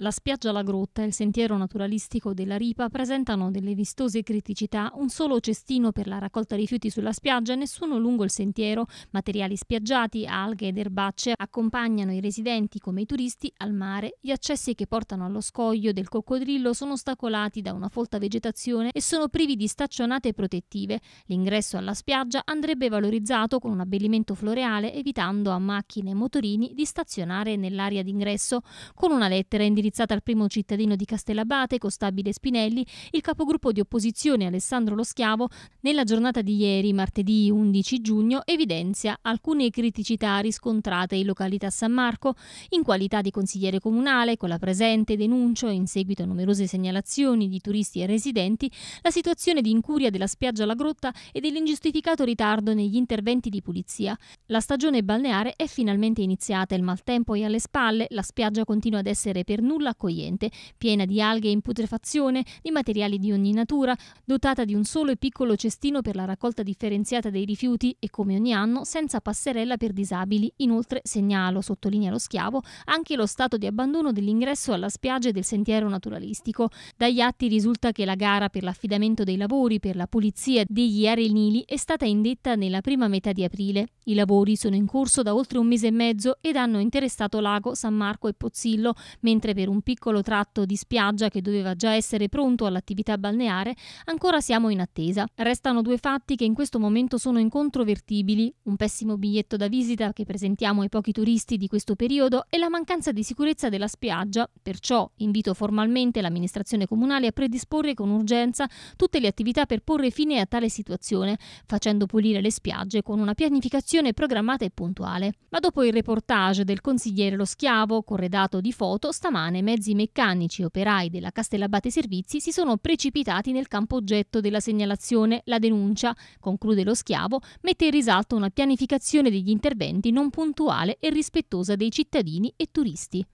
La spiaggia La Grotta e il sentiero naturalistico della Ripa presentano delle vistose criticità, un solo cestino per la raccolta rifiuti sulla spiaggia e nessuno lungo il sentiero, materiali spiaggiati, alghe ed erbacce accompagnano i residenti come i turisti al mare, gli accessi che portano allo scoglio del coccodrillo sono ostacolati da una folta vegetazione e sono privi di staccionate protettive, l'ingresso alla spiaggia andrebbe valorizzato con un abbellimento floreale evitando a macchine e motorini di stazionare nell'area d'ingresso, con una lettera indirizzata indirizzata al primo cittadino di Castellabate, Costabile Spinelli, il capogruppo di opposizione Alessandro Lo Schiavo, nella giornata di ieri, martedì 11 giugno, evidenzia alcune criticità riscontrate in località San Marco in qualità di consigliere comunale, con la presente denuncia in seguito a numerose segnalazioni di turisti e residenti, la situazione di incuria della spiaggia alla grotta e dell'ingiustificato ritardo negli interventi di pulizia. La stagione balneare è finalmente iniziata, il maltempo è alle spalle, la spiaggia continua ad essere per nulla nulla accogliente, piena di alghe in putrefazione, di materiali di ogni natura, dotata di un solo e piccolo cestino per la raccolta differenziata dei rifiuti e come ogni anno senza passerella per disabili. Inoltre segnalo, sottolinea lo schiavo, anche lo stato di abbandono dell'ingresso alla spiaggia e del sentiero naturalistico. Dagli atti risulta che la gara per l'affidamento dei lavori per la pulizia degli arenili è stata indetta nella prima metà di aprile. I lavori sono in corso da oltre un mese e mezzo ed hanno interessato Lago, San Marco e Pozzillo, mentre per per un piccolo tratto di spiaggia che doveva già essere pronto all'attività balneare, ancora siamo in attesa. Restano due fatti che in questo momento sono incontrovertibili, un pessimo biglietto da visita che presentiamo ai pochi turisti di questo periodo e la mancanza di sicurezza della spiaggia, perciò invito formalmente l'amministrazione comunale a predisporre con urgenza tutte le attività per porre fine a tale situazione, facendo pulire le spiagge con una pianificazione programmata e puntuale. Ma dopo il reportage del consigliere Lo Schiavo, corredato di foto, stamane settimane mezzi meccanici e operai della Castellabate Servizi si sono precipitati nel campo oggetto della segnalazione. La denuncia, conclude lo schiavo, mette in risalto una pianificazione degli interventi non puntuale e rispettosa dei cittadini e turisti.